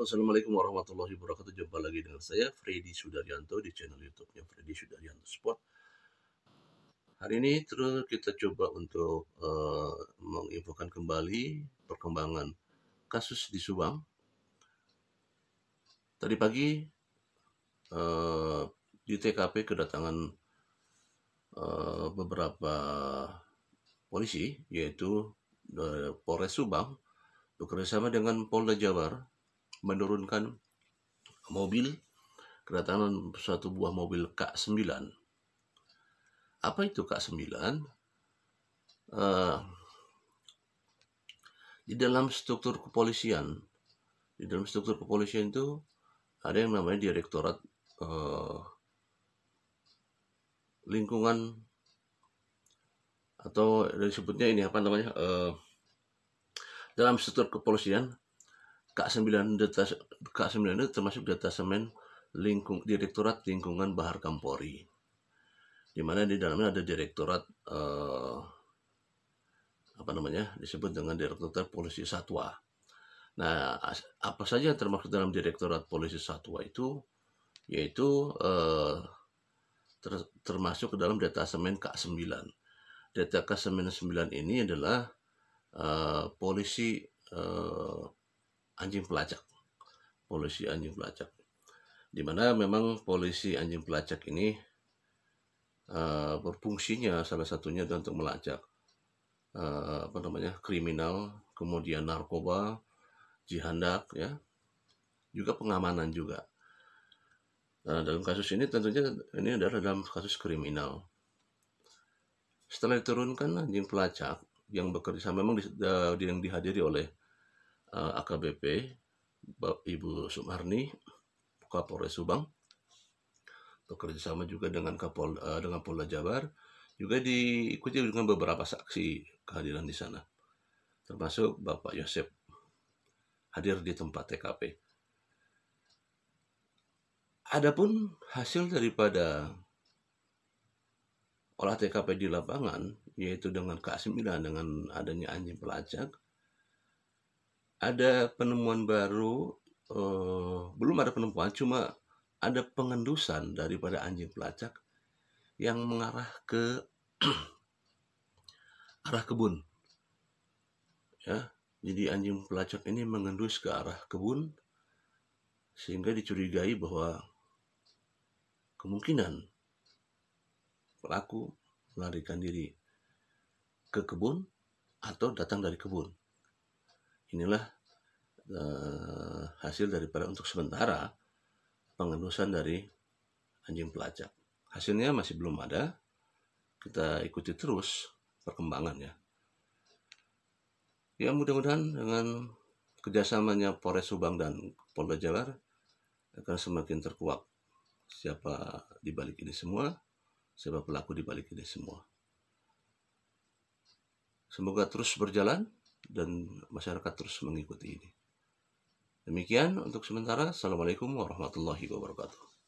Assalamualaikum warahmatullahi wabarakatuh. Jumpa lagi dengan saya Freddy Sudaryanto di channel YouTube-nya Freddy Sudaryanto Sport. Hari ini terus kita coba untuk uh, menginfokan kembali perkembangan kasus di Subang. Tadi pagi uh, di TKP kedatangan uh, beberapa polisi yaitu Polres Subang bekerjasama dengan Polda Jabar menurunkan mobil kedatangan suatu buah mobil K9 apa itu K9 uh, eh, di dalam struktur kepolisian di dalam struktur kepolisian itu ada yang namanya direktorat uh, lingkungan atau disebutnya ini apa namanya uh, dalam struktur kepolisian K9 data K9 itu termasuk data semen lingkung Direktorat Lingkungan Bahar Kampori. Di mana di dalamnya ada direktorat eh, apa namanya? disebut dengan Direktorat Polisi Satwa. Nah, apa saja yang termasuk dalam Direktorat Polisi Satwa itu yaitu eh, ter, termasuk ke dalam detasemen K9. Detasemen 9 ini adalah eh, polisi eh, anjing pelacak polisi anjing pelacak dimana memang polisi anjing pelacak ini uh, berfungsinya salah satunya untuk melacak uh, apa namanya kriminal kemudian narkoba jihandak ya juga pengamanan juga uh, dalam kasus ini tentunya ini adalah dalam kasus kriminal setelah diturunkan anjing pelacak yang bekerja memang eh, di, yang dihadiri oleh Eh, AKBP Ibu Sumarni Kapolres Subang bekerja sama juga dengan Kapol eh, dengan Polda Jabar juga diikuti dengan beberapa saksi kehadiran di sana termasuk Bapak Yosep hadir di tempat TKP. Adapun hasil daripada olah TKP di lapangan yaitu dengan keasimilan dengan adanya anjing pelacak ada penemuan baru uh, belum ada penemuan cuma ada pengendusan daripada anjing pelacak yang mengarah ke arah kebun ya jadi anjing pelacak ini mengendus ke arah kebun sehingga dicurigai bahwa kemungkinan pelaku melarikan diri ke kebun atau datang dari kebun Inilah eh, hasil daripada untuk sementara pengendusan dari anjing pelacak. Hasilnya masih belum ada. Kita ikuti terus perkembangannya. Ya mudah-mudahan dengan kerjasamanya Polres Subang dan Polda Jabar akan semakin terkuak siapa dibalik ini semua, siapa pelaku dibalik ini semua. Semoga terus berjalan dan masyarakat terus mengikuti ini. Demikian untuk sementara. Assalamualaikum warahmatullahi wabarakatuh.